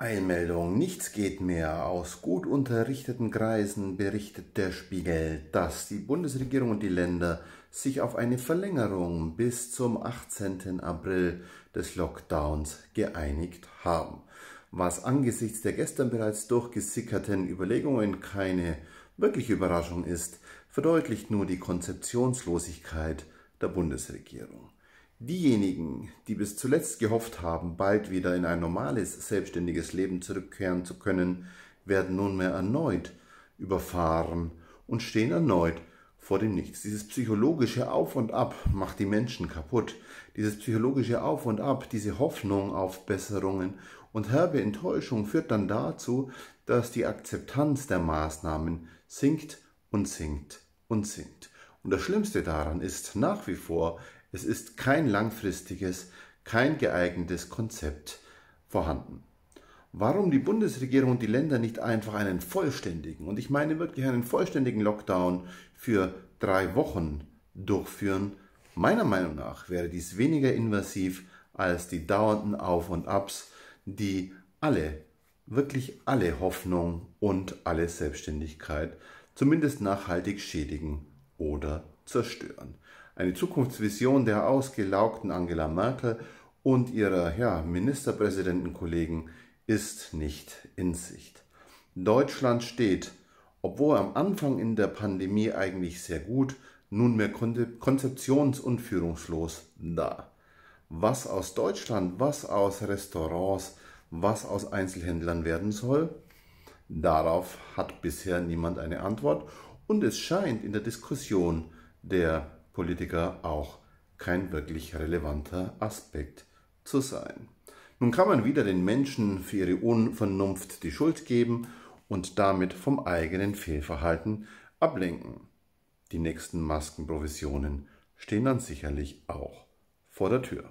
Eilmeldung, nichts geht mehr. Aus gut unterrichteten Kreisen berichtet der Spiegel, dass die Bundesregierung und die Länder sich auf eine Verlängerung bis zum 18. April des Lockdowns geeinigt haben, was angesichts der gestern bereits durchgesickerten Überlegungen keine wirkliche Überraschung ist, verdeutlicht nur die Konzeptionslosigkeit der Bundesregierung. Diejenigen, die bis zuletzt gehofft haben, bald wieder in ein normales, selbstständiges Leben zurückkehren zu können, werden nunmehr erneut überfahren und stehen erneut vor dem Nichts. Dieses psychologische Auf und Ab macht die Menschen kaputt. Dieses psychologische Auf und Ab, diese Hoffnung auf Besserungen und herbe Enttäuschung führt dann dazu, dass die Akzeptanz der Maßnahmen sinkt und sinkt und sinkt. Und das Schlimmste daran ist nach wie vor, es ist kein langfristiges, kein geeignetes Konzept vorhanden. Warum die Bundesregierung und die Länder nicht einfach einen vollständigen, und ich meine wirklich einen vollständigen Lockdown für drei Wochen durchführen, meiner Meinung nach wäre dies weniger invasiv als die dauernden Auf und Abs, die alle, wirklich alle Hoffnung und alle Selbstständigkeit zumindest nachhaltig schädigen oder zerstören. Eine Zukunftsvision der ausgelaugten Angela Merkel und ihrer ja, Ministerpräsidentenkollegen ist nicht in Sicht. Deutschland steht, obwohl am Anfang in der Pandemie eigentlich sehr gut, nunmehr konzeptions- und führungslos da. Was aus Deutschland, was aus Restaurants, was aus Einzelhändlern werden soll, darauf hat bisher niemand eine Antwort und es scheint in der Diskussion der Politiker auch kein wirklich relevanter Aspekt zu sein. Nun kann man wieder den Menschen für ihre Unvernunft die Schuld geben und damit vom eigenen Fehlverhalten ablenken. Die nächsten Maskenprovisionen stehen dann sicherlich auch vor der Tür.